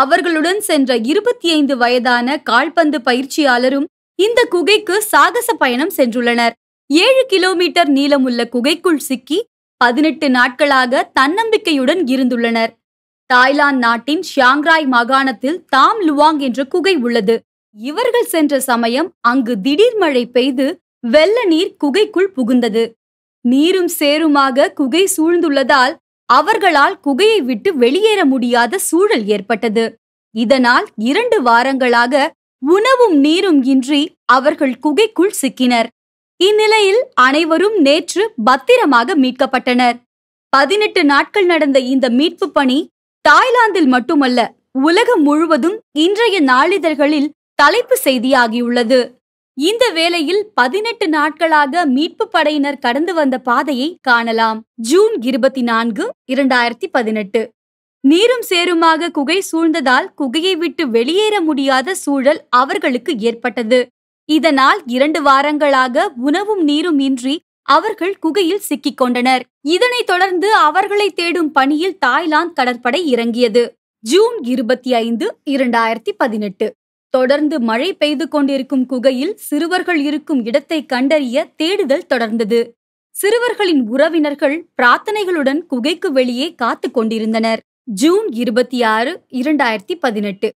அவர்களுடன் சென்ற இருபத்தி ஐந்து வயதான கால்பந்து பயிற்சியாளரும் இந்த குகைக்கு சாகச பயணம் சென்றுள்ளனர் ஏழு கிலோமீட்டர் நீளமுள்ள குகைக்குள் சிக்கி பதினெட்டு நாட்களாக தன்னம்பிக்கையுடன் இருந்துள்ளனர் தாய்லாந்து நாட்டின் ஷாங்ராய் மாகாணத்தில் தாம் லுவாங் என்ற குகை உள்ளது இவர்கள் சென்ற சமயம் அங்கு திடீர் மழை பெய்து வெள்ள நீர் குகைக்குள் புகுந்தது நீரும் சேருமாக குகை சூழ்ந்துள்ளதால் அவர்களால் குகையை விட்டு வெளியேற முடியாத சூழல் ஏற்பட்டது இதனால் இரண்டு வாரங்களாக உணவும் நீரும் இன்றி அவர்கள் குகைக்குள் சிக்கினர் இந்நிலையில் அனைவரும் நேற்று பத்திரமாக மீட்கப்பட்டனர் பதினெட்டு நாட்கள் நடந்த இந்த மீட்பு பணி தாய்லாந்தில் மட்டுமல்ல உலகம் முழுவதும் இன்றைய நாளிதழ்களில் தலைப்பு செய்தியாகியுள்ளது இந்த வேளையில் பதினெட்டு நாட்களாக மீட்பு படையினர் கடந்து வந்த பாதையை காணலாம் ஜூன் இருபத்தி நான்கு இரண்டாயிரத்தி பதினெட்டு நீரும் சேருமாக குகை சூழ்ந்ததால் குகையை விட்டு வெளியேற முடியாத சூழல் அவர்களுக்கு ஏற்பட்டது இதனால் இரண்டு வாரங்களாக உணவும் நீரும் இன்றி அவர்கள் குகையில் சிக்கிக் கொண்டனர் இதனைத் தொடர்ந்து அவர்களை தேடும் பணியில் தாய்லாந்து கடற்படை இறங்கியது ஜூன் இருபத்தி ஐந்து இரண்டாயிரத்தி பதினெட்டு தொடர்ந்து மழை பெய்து கொண்டிருக்கும் குகையில் சிறுவர்கள் இருக்கும் இடத்தை கண்டறிய தேடுதல் தொடர்ந்தது சிறுவர்களின் உறவினர்கள் பிரார்த்தனைகளுடன் குகைக்கு வெளியே காத்து கொண்டிருந்தனர் ஜூன் இருபத்தி ஆறு இரண்டாயிரத்தி பதினெட்டு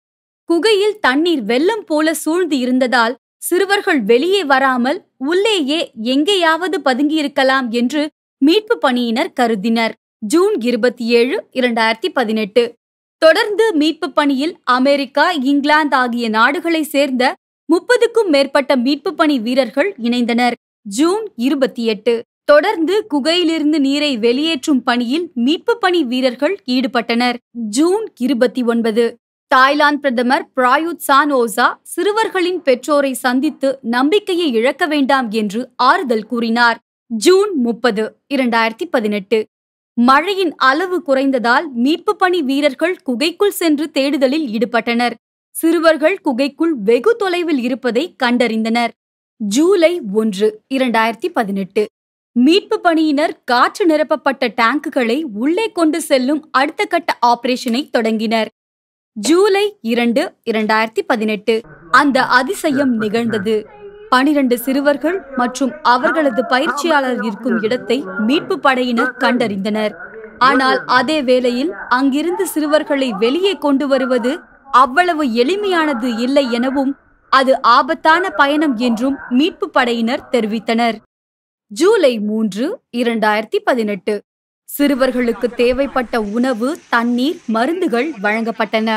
குகையில் தண்ணீர் வெள்ளம் போல சூழ்ந்து இருந்ததால் சிறுவர்கள் வெளியே வராமல் உள்ளேயே எங்கேயாவது பதுங்கியிருக்கலாம் என்று மீட்பு பணியினர் கருதினர் ஜூன் இருபத்தி ஏழு இரண்டாயிரத்தி பதினெட்டு தொடர்ந்து மீட்பு பணியில் அமெரிக்கா இங்கிலாந்து ஆகிய நாடுகளை சேர்ந்த முப்பதுக்கும் மேற்பட்ட மீட்பு பணி வீரர்கள் இணைந்தனர் ஜூன் இருபத்தி எட்டு தொடர்ந்து குகையிலிருந்து நீரை வெளியேற்றும் பணியில் மீட்பு பணி வீரர்கள் ஈடுபட்டனர் ஜூன் இருபத்தி ஒன்பது தாய்லாந்து பிரதமர் பிராயுத் சான் ஓசா சிறுவர்களின் பெற்றோரை சந்தித்து நம்பிக்கையை இழக்க வேண்டாம் என்று ஆறுதல் கூறினார் ஜூன் முப்பது இரண்டாயிரத்தி பதினெட்டு மழையின் அளவு குறைந்ததால் மீட்பு பணி வீரர்கள் குகைக்குள் சென்று தேடுதலில் ஈடுபட்டனர் சிறுவர்கள் குகைக்குள் வெகு தொலைவில் இருப்பதை கண்டறிந்தனர் ஜூலை ஒன்று இரண்டாயிரத்தி பதினெட்டு மீட்பு பணியினர் காற்று நிரப்பப்பட்ட டேங்குகளை உள்ளே கொண்டு செல்லும் அடுத்த கட்ட ஆபரேஷனை தொடங்கினர் ஜூலை இரண்டு இரண்டாயிரத்தி பதினெட்டு அந்த அதிசயம் நிகழ்ந்தது பனிரண்டு சிறுவர்கள் மற்றும் அவர்களது பயிற்சியாளர் இருக்கும் இடத்தை மீட்பு படையினர் கண்டறிந்தனர் ஆனால் அதே வேளையில் அங்கிருந்து சிறுவர்களை வெளியே கொண்டு வருவது அவ்வளவு எளிமையானது இல்லை எனவும் அது ஆபத்தான பயணம் என்றும் மீட்பு படையினர் தெரிவித்தனர் ஜூலை மூன்று இரண்டாயிரத்தி பதினெட்டு சிறுவர்களுக்கு தேவைப்பட்ட உணவு தண்ணீர் மருந்துகள் வழங்கப்பட்டன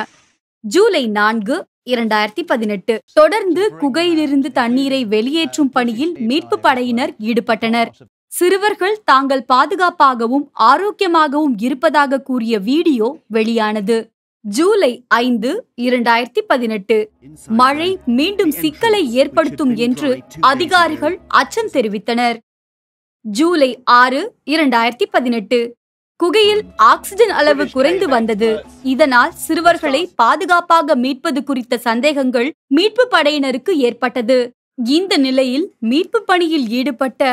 ஜூலை நான்கு இரண்டாயிரத்தி பதினெட்டு தொடர்ந்து குகையிலிருந்து தண்ணீரை வெளியேற்றும் பணியில் மீட்பு படையினர் ஈடுபட்டனர் சிறுவர்கள் தாங்கள் பாதுகாப்பாகவும் ஆரோக்கியமாகவும் இருப்பதாக கூறிய வீடியோ வெளியானது ஜூலை ஐந்து இரண்டாயிரத்தி பதினெட்டு மழை மீண்டும் சிக்கலை ஏற்படுத்தும் என்று அதிகாரிகள் அச்சம் தெரிவித்தனர் ஜூலை ஆறு இரண்டாயிரத்தி பதினெட்டு குகையில் ஆக்சிஜன் அளவு குறைந்து வந்தது இதனால் சிறுவர்களை பாதுகாப்பாக மீட்பது குறித்த சந்தேகங்கள் மீட்பு படையினருக்கு ஏற்பட்டது இந்த நிலையில் மீட்பு பணியில் ஈடுபட்ட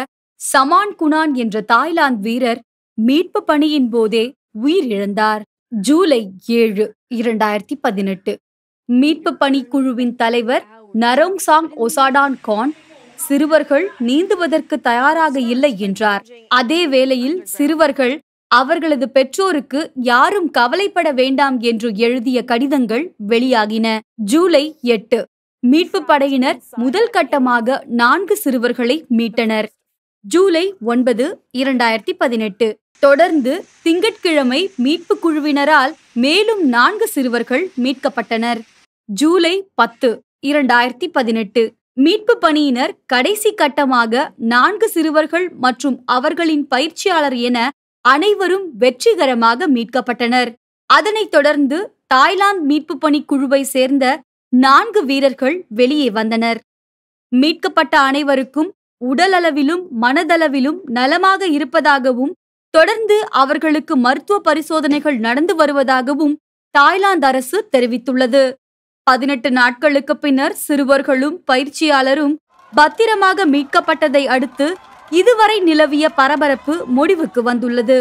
சமான் குணான் என்ற தாய்லாந்து வீரர் மீட்பு பணியின் போதே உயிரிழந்தார் ஜூலை ஏழு இரண்டாயிரத்தி பதினெட்டு மீட்பு பணி குழுவின் தலைவர் நரோங் சாங் ஒசாடான் கான் சிறுவர்கள் நீந்துவதற்கு தயாராக இல்லை என்றார் அதே வேளையில் சிறுவர்கள் அவர்களது பெற்றோருக்கு யாரும் கவலைப்பட வேண்டாம் என்று எழுதிய கடிதங்கள் வெளியாகின ஜூலை எட்டு மீட்பு படையினர் முதல் கட்டமாக நான்கு சிறுவர்களை மீட்டனர் ஜூலை ஒன்பது இரண்டாயிரத்தி பதினெட்டு தொடர்ந்து திங்கட்கிழமை மீட்பு குழுவினரால் மேலும் நான்கு சிறுவர்கள் மீட்கப்பட்டனர் ஜூலை பத்து இரண்டாயிரத்தி பதினெட்டு மீட்பு பணியினர் கடைசி கட்டமாக நான்கு சிறுவர்கள் மற்றும் அவர்களின் பயிற்சியாளர் என அனைவரும் வெற்றிகரமாக மீட்கப்பட்டனர் அதனைத் தொடர்ந்து தாய்லாந்து மீட்பு பணி குழுவை சேர்ந்த நான்கு வீரர்கள் வெளியே வந்தனர் மீட்கப்பட்ட அனைவருக்கும் உடலளவிலும் மனதளவிலும் நலமாக இருப்பதாகவும் தொடர்ந்து அவர்களுக்கு மருத்துவ பரிசோதனைகள் நடந்து வருவதாகவும் தாய்லாந்து அரசு தெரிவித்துள்ளது பதினெட்டு நாட்களுக்கு பின்னர் சிறுவர்களும் பயிற்சியாளரும் பத்திரமாக மீட்கப்பட்டதை அடுத்து இதுவரை நிலவிய பரபரப்பு முடிவுக்கு வந்துள்ளது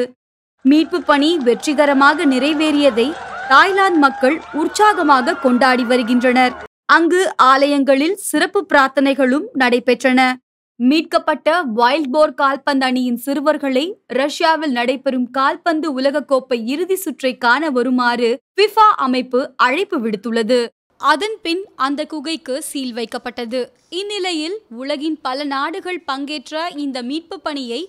மீட்பு பணி வெற்றிகரமாக நிறைவேறியதை தாய்லாந்து மக்கள் உற்சாகமாக கொண்டாடி வருகின்றனர் அங்கு ஆலயங்களில் சிறப்பு பிரார்த்தனைகளும் நடைபெற்றன மீட்கப்பட்ட வைல்ட் போர் கால்பந்து அணியின் சிறுவர்களை ரஷ்யாவில் நடைபெறும் கால்பந்து உலகக்கோப்பை இறுதி சுற்றை காண வருமாறு பிஃபா அமைப்பு அழைப்பு விடுத்துள்ளது அதன் பின் அந்த குகைக்கு சீல் வைக்கப்பட்டது இந்நிலையில் உலகின் பல நாடுகள் பங்கேற்ற இந்த மீட்பு பணியை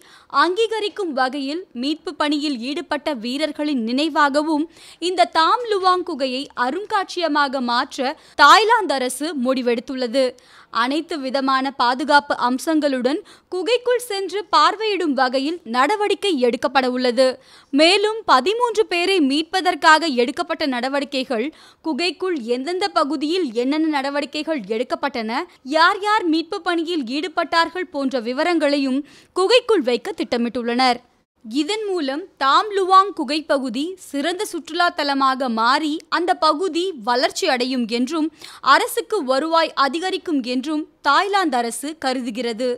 அங்கீகரிக்கும் வகையில் மீட்பு பணியில் ஈடுபட்ட வீரர்களின் நினைவாகவும் இந்த தாம் லுவாங் குகையை அருங்காட்சியமாக மாற்ற தாய்லாந்து அரசு முடிவெடுத்துள்ளது அனைத்து விதமான பாதுகாப்பு அம்சங்களுடன் குகைக்குள் சென்று பார்வையிடும் வகையில் நடவடிக்கை எடுக்கப்பட உள்ளது மேலும் பதிமூன்று பேரை மீட்பதற்காக எடுக்கப்பட்ட நடவடிக்கைகள் குகைக்குள் எந்தெந்த பகுதியில் என்னென்ன நடவடிக்கைகள் எடுக்கப்பட்டன யார் யார் மீட்பு பணியில் ஈடுபட்டார்கள் போன்ற விவரங்களையும் குகைக்குள் வைக்க திட்டமிட்டுள்ளனர் இதன் மூலம் தாம் லுவாங் குகை பகுதி சிறந்த சுற்றுலா தலமாக மாறி அந்த பகுதி வளர்ச்சி அடையும் என்றும் அரசுக்கு வருவாய் அதிகரிக்கும் என்றும் தாய்லாந்து அரசு கருதுகிறது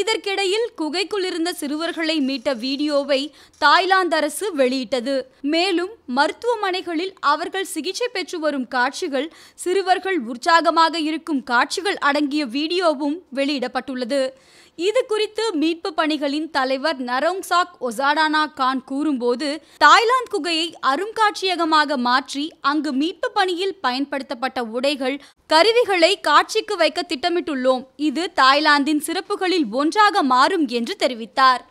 இதற்கிடையில் குகைக்குள் இருந்த சிறுவர்களை மீட்ட வீடியோவை தாய்லாந்து அரசு வெளியிட்டது மேலும் மருத்துவமனைகளில் அவர்கள் சிகிச்சை பெற்று வரும் காட்சிகள் சிறுவர்கள் உற்சாகமாக இருக்கும் காட்சிகள் அடங்கிய வீடியோவும் வெளியிடப்பட்டுள்ளது இது குறித்து மீட்பு பணிகளின் தலைவர் நரோங்சாக் ஒசாடானா கான் கூறும்போது தாய்லாந்து குகையை அருங்காட்சியகமாக மாற்றி அங்கு மீட்பு பணியில் பயன்படுத்தப்பட்ட உடைகள் கருவிகளை காட்சிக்கு வைக்க திட்டமிட்டுள்ளோம் இது தாய்லாந்தின் சிறப்புகளில் ஒன்றாக மாறும் என்று தெரிவித்தார்